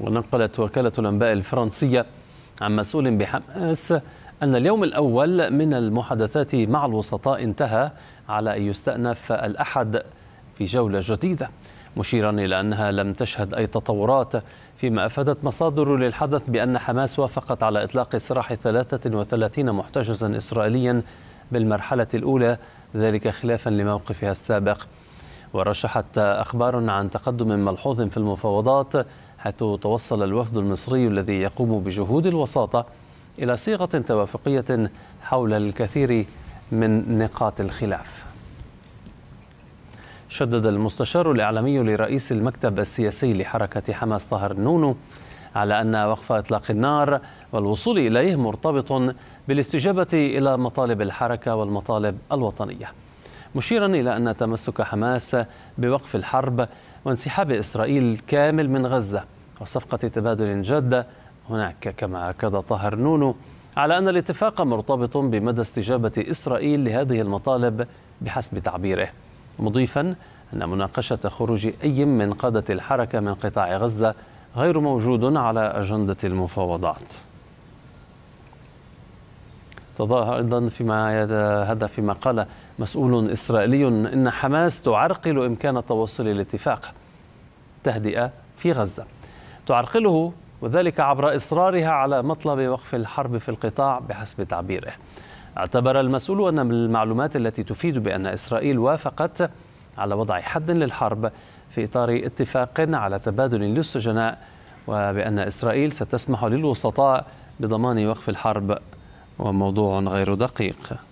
ونقلت وكالة الأنباء الفرنسية عن مسؤول بحماس أن اليوم الأول من المحادثات مع الوسطاء انتهى على أن يستأنف الأحد في جولة جديدة مشيرا إلى أنها لم تشهد أي تطورات فيما أفادت مصادر للحدث بأن حماس وافقت على إطلاق سراح 33 محتجزا إسرائيليا بالمرحلة الأولى ذلك خلافا لموقفها السابق ورشحت أخبار عن تقدم ملحوظ في المفاوضات حيث توصل الوفد المصري الذي يقوم بجهود الوساطة إلى صيغة توافقية حول الكثير من نقاط الخلاف شدد المستشار الإعلامي لرئيس المكتب السياسي لحركة حماس طاهر نونو على أن وقف إطلاق النار والوصول إليه مرتبط بالاستجابة إلى مطالب الحركة والمطالب الوطنية مشيرا إلى أن تمسك حماس بوقف الحرب وانسحاب إسرائيل كامل من غزة وصفقة تبادل جادة هناك كما أكد طاهر نونو على أن الاتفاق مرتبط بمدى استجابة إسرائيل لهذه المطالب بحسب تعبيره مضيفا أن مناقشة خروج أي من قادة الحركة من قطاع غزة غير موجود على أجندة المفاوضات تظاهر أيضا فيما هذا فيما قال مسؤول إسرائيلي إن حماس تعرقل إمكان توصل الاتفاق تهدئة في غزة تعرقله وذلك عبر إصرارها على مطلب وقف الحرب في القطاع بحسب تعبيره اعتبر المسؤول أن من المعلومات التي تفيد بأن إسرائيل وافقت على وضع حد للحرب في إطار اتفاق على تبادل للسجناء وبأن إسرائيل ستسمح للوسطاء بضمان وقف الحرب وموضوع غير دقيق